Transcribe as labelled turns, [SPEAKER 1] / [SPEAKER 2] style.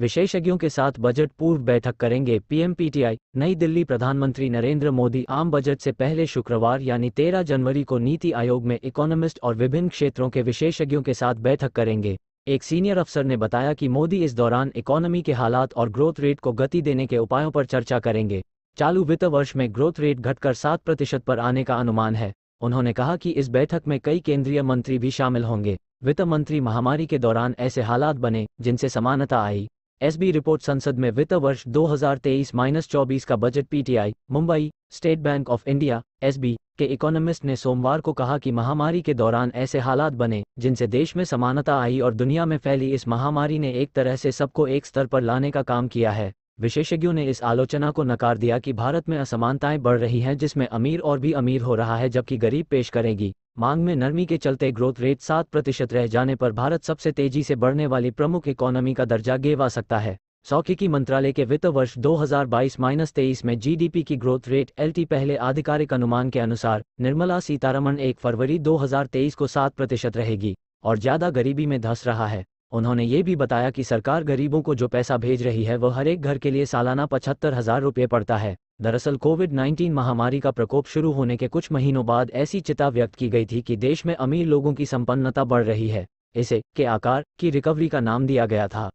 [SPEAKER 1] विशेषज्ञों के साथ बजट पूर्व बैठक करेंगे पीएमपीटीआई नई दिल्ली प्रधानमंत्री नरेंद्र मोदी आम बजट से पहले शुक्रवार यानी 13 जनवरी को नीति आयोग में इकोनॉमिस्ट और विभिन्न क्षेत्रों के विशेषज्ञों के साथ बैठक करेंगे एक सीनियर अफसर ने बताया कि मोदी इस दौरान इकोनॉमी के हालात और ग्रोथ रेट को गति देने के उपायों पर चर्चा करेंगे चालू वित्त वर्ष में ग्रोथ रेट घटकर सात प्रतिशत पर आने का अनुमान है उन्होंने कहा कि इस बैठक में कई केंद्रीय मंत्री भी शामिल होंगे वित्त मंत्री महामारी के दौरान ऐसे हालात बने जिनसे समानता आई एसबी रिपोर्ट संसद में वित्त वर्ष 2023 चौबीस का budget PTI Mumbai State Bank of India SB के इकोनॉमिस्ट ने सोमवार को कहा कि महामारी के दौरान ऐसे हालात बने जिनसे देश में समानता आई और दुनिया में फैली इस महामारी ने एक तरह से सबको एक स्तर पर लाने का काम किया है विशेषज्ञों ने इस आलोचना को नकार दिया कि भारत में असमानताएं बढ़ रही हैं जिसमें अमीर और भी अमीर हो रहा है जबकि गरीब पेश करेगी मांग में नरमी के चलते ग्रोथ रेट सात प्रतिशत रह जाने पर भारत सबसे तेजी से बढ़ने वाली प्रमुख इकोनॉमी का दर्जा गेवा सकता है सौकी की मंत्रालय के वित्त वर्ष 2022-23 में जीडीपी की ग्रोथ रेट एलटी पहले आधिकारिक अनुमान के अनुसार निर्मला सीतारमण 1 फरवरी 2023 को 7 प्रतिशत रहेगी और ज्यादा गरीबी में धंस रहा है उन्होंने ये भी बताया कि सरकार गरीबों को जो पैसा भेज रही है वह हर एक घर के लिए सालाना पचहत्तर हजार रुपये पड़ता है दरअसल कोविड 19 महामारी का प्रकोप शुरू होने के कुछ महीनों बाद ऐसी चिता व्यक्त की गई थी कि देश में अमीर लोगों की संपन्नता बढ़ रही है इसे के आकार की रिकवरी का नाम दिया गया था